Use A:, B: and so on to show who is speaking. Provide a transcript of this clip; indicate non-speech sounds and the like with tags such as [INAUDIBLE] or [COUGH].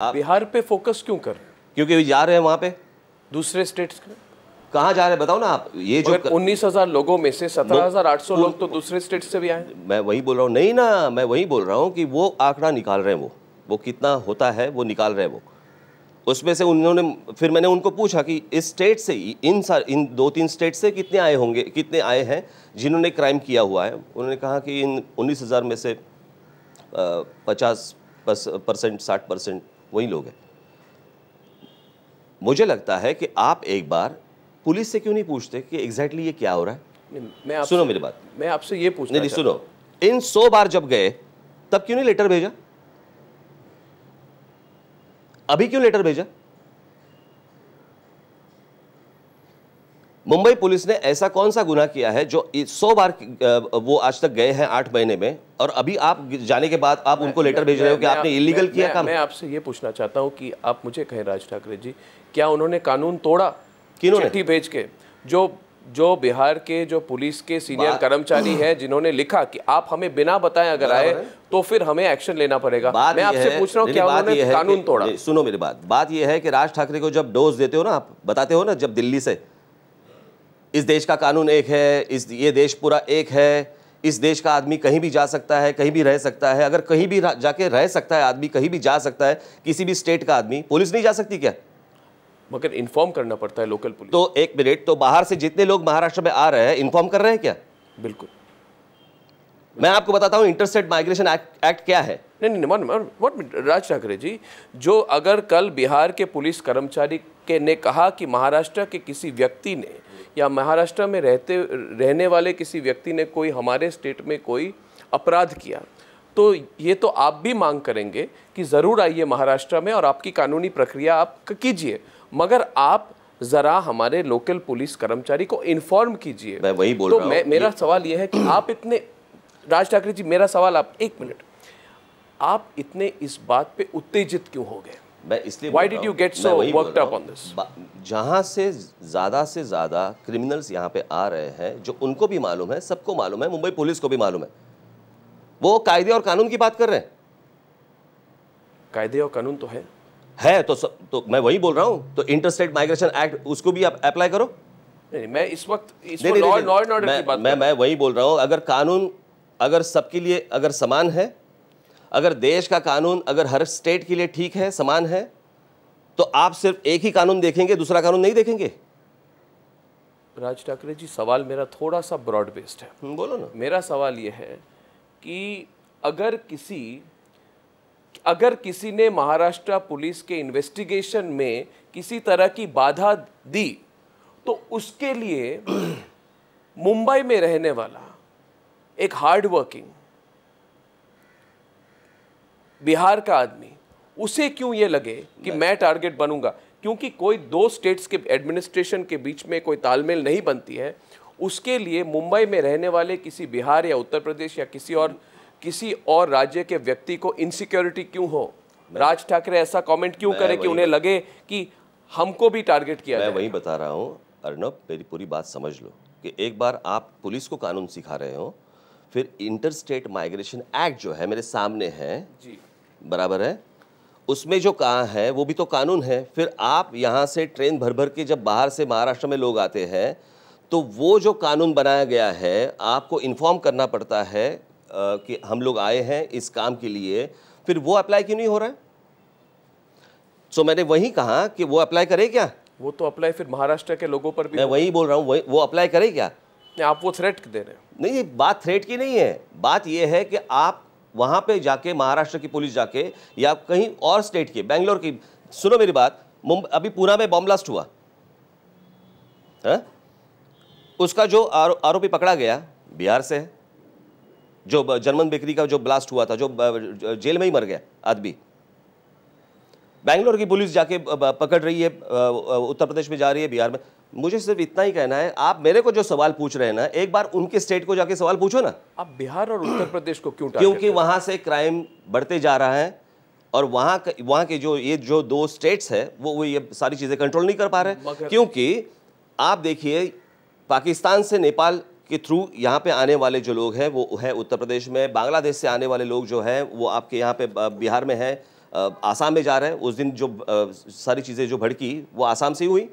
A: आप बिहार पे फोकस क्यों कर क्योंकि जा रहे हैं वहाँ पे दूसरे स्टेट्स कहाँ जा
B: रहे हैं बताओ ना आप ये जो उन्नीस हजार लोगों में से सत्रह हजार आठ सौ लोग तो दूसरे स्टेट से भी आए मैं वही बोल रहा हूँ नहीं ना मैं वही बोल रहा हूँ कि वो आंकड़ा निकाल रहे हैं वो वो कितना होता है वो निकाल रहे हैं वो उसमें से उन्होंने फिर मैंने उनको पूछा कि इस स्टेट से ही इन सार इन दो तीन स्टेट से कितने आए होंगे कितने आए हैं जिन्होंने क्राइम किया हुआ है उन्होंने कहा कि इन उन्नीस हज़ार में से पचास परसेंट साठ परसेंट वही लोग हैं मुझे लगता है कि आप एक बार पुलिस से क्यों नहीं पूछते कि एग्जैक्टली ये क्या हो रहा
A: है मैं सुनो मेरी बात मैं आपसे ये पूछ नहीं सुनो
B: इन सौ बार जब गए तब क्यों नहीं लेटर भेजा अभी क्यों लेटर भेजा मुंबई पुलिस ने ऐसा कौन सा गुना किया है जो सौ बार वो आज तक गए हैं आठ महीने में और अभी आप जाने के बाद आप उनको लेटर भेज रहे हो कि आपने इलीगल किया काम मैं
A: आपसे ये पूछना चाहता हूँ कि आप मुझे कहें राज ठाकरे जी क्या उन्होंने कानून तोड़ा चिट्ठी भेज के जो जो बिहार के जो पुलिस के सीनियर कर्मचारी हैं जिन्होंने लिखा कि आप हमें बिना बताए अगर आए तो फिर हमें एक्शन लेना पड़ेगा मैं आपसे पूछ रहा हूँ क्या उन्होंने कानून
B: तोड़ा सुनो मेरी बात बात यह है कि राज ठाकरे को जब डोज देते हो ना आप बताते हो ना जब दिल्ली से इस देश का कानून एक है इस ये देश पूरा एक है इस देश का आदमी कहीं भी जा सकता है कहीं भी रह सकता है अगर कहीं भी जाके रह सकता है आदमी कहीं भी जा सकता है किसी भी स्टेट का आदमी पुलिस नहीं जा सकती क्या मगर इन्फॉर्म करना पड़ता है लोकल पुलिस तो एक मिनट तो बाहर से जितने लोग महाराष्ट्र में आ रहे हैं इन्फॉर्म कर रहे हैं क्या बिल्कुल मैं आपको बताता हूँ इंटरस्टेट माइग्रेशन एक्ट क्या है नहीं नहीं वट राज ठाकरे जी जो
A: अगर कल बिहार के पुलिस कर्मचारी के ने कहा कि महाराष्ट्र के किसी व्यक्ति ने या महाराष्ट्र में रहते रहने वाले किसी व्यक्ति ने कोई हमारे स्टेट में कोई अपराध किया तो ये तो आप भी मांग करेंगे कि ज़रूर आइए महाराष्ट्र में और आपकी कानूनी प्रक्रिया आप कीजिए मगर आप ज़रा हमारे लोकल पुलिस कर्मचारी को इन्फॉर्म कीजिए मैं वही बोल तो रहा मैं, मेरा सवाल ये है कि आप इतने राज ठाकरे जी मेरा सवाल आप एक मिनट आप इतने इस बात पे उत्तेजित क्यों हो गए
B: मैं इसलिए why did you get so worked up on this जहाँ से ज़्यादा से ज़्यादा क्रिमिनल्स यहाँ पे आ रहे हैं जो उनको भी मालूम है सबको मालूम है मुंबई पुलिस को भी मालूम है वो कायदे और कानून की बात कर रहे हैं कायदे और कानून तो है है तो सब तो मैं वही बोल रहा हूँ तो इंटरस्टेट माइग्रेशन एक्ट उसको भी आप अप्लाई करो नहीं मैं इस वक्त
A: इस नहीं, नहीं, नहीं, नहीं,
B: मैं, मैं, मैं वही बोल रहा हूँ अगर कानून अगर सबके लिए अगर समान है अगर देश का कानून अगर हर स्टेट के लिए ठीक है समान है तो आप सिर्फ एक ही कानून देखेंगे दूसरा कानून नहीं देखेंगे
A: राज ठाकरे जी सवाल मेरा थोड़ा सा ब्रॉड बेस्ड है हम्म, बोलो ना मेरा सवाल ये है कि अगर किसी अगर किसी ने महाराष्ट्र पुलिस के इन्वेस्टिगेशन में किसी तरह की बाधा दी तो उसके लिए [CLEARS THROAT] मुंबई में रहने वाला एक हार्ड वर्किंग बिहार का आदमी उसे क्यों ये लगे कि मैं टारगेट बनूंगा क्योंकि कोई दो स्टेट्स के एडमिनिस्ट्रेशन के बीच में कोई तालमेल नहीं बनती है उसके लिए मुंबई में रहने वाले किसी बिहार या उत्तर प्रदेश या किसी और किसी और राज्य के व्यक्ति को इनसिक्योरिटी क्यों हो राज ठाकरे ऐसा
B: कमेंट क्यों करे कि उन्हें लगे कि हमको भी टारगेट किया मैं वही बता रहा हूँ अर्नब मेरी पूरी बात समझ लो कि एक बार आप पुलिस को कानून सिखा रहे हो फिर इंटर स्टेट माइग्रेशन एक्ट जो है मेरे सामने है जी बराबर है उसमें जो कहा है वो भी तो कानून है फिर आप यहाँ से ट्रेन भर भर के जब बाहर से महाराष्ट्र में लोग आते हैं तो वो जो कानून बनाया गया है आपको इन्फॉर्म करना पड़ता है आ, कि हम लोग आए हैं इस काम के लिए फिर वो अप्लाई क्यों नहीं हो रहा है सो मैंने वही कहा कि वो अप्लाई करे क्या वो तो अप्लाई फिर महाराष्ट्र के लोगों पर भी मैं वही बोल रहा हूँ वही वो अप्लाई करे क्या आप वो थ्रेट दे रहे हैं नहीं बात थ्रेट की नहीं है बात यह है कि आप वहां पे जाके महाराष्ट्र की पुलिस जाके या कहीं और स्टेट की बैंगलोर की सुनो मेरी बात मुंबई अभी पूना में बॉम्ब ब्लास्ट हुआ है? हाँ? उसका जो आरो, आरोपी पकड़ा गया बिहार से है जो जर्मन बेकरी का जो ब्लास्ट हुआ था जो जेल में ही मर गया आदमी बैंगलोर की पुलिस जाके पकड़ रही है उत्तर प्रदेश में जा रही है बिहार में मुझे सिर्फ इतना ही कहना है आप मेरे को जो सवाल पूछ रहे हैं ना एक बार उनके स्टेट को जाके सवाल पूछो ना
A: आप बिहार और उत्तर
B: प्रदेश को क्यों क्योंकि वहाँ से क्राइम बढ़ते जा रहा है और वहाँ वहाँ के जो ये जो दो स्टेट्स है वो वो ये सारी चीज़ें कंट्रोल नहीं कर पा रहे क्योंकि आप देखिए पाकिस्तान से नेपाल के थ्रू यहाँ पे आने वाले जो लोग हैं वो है उत्तर प्रदेश में बांग्लादेश से आने वाले लोग जो हैं वो आपके यहाँ पे बिहार में है आसाम में जा रहे हैं उस दिन जो सारी चीज़ें जो भड़की वो आसाम से ही हुई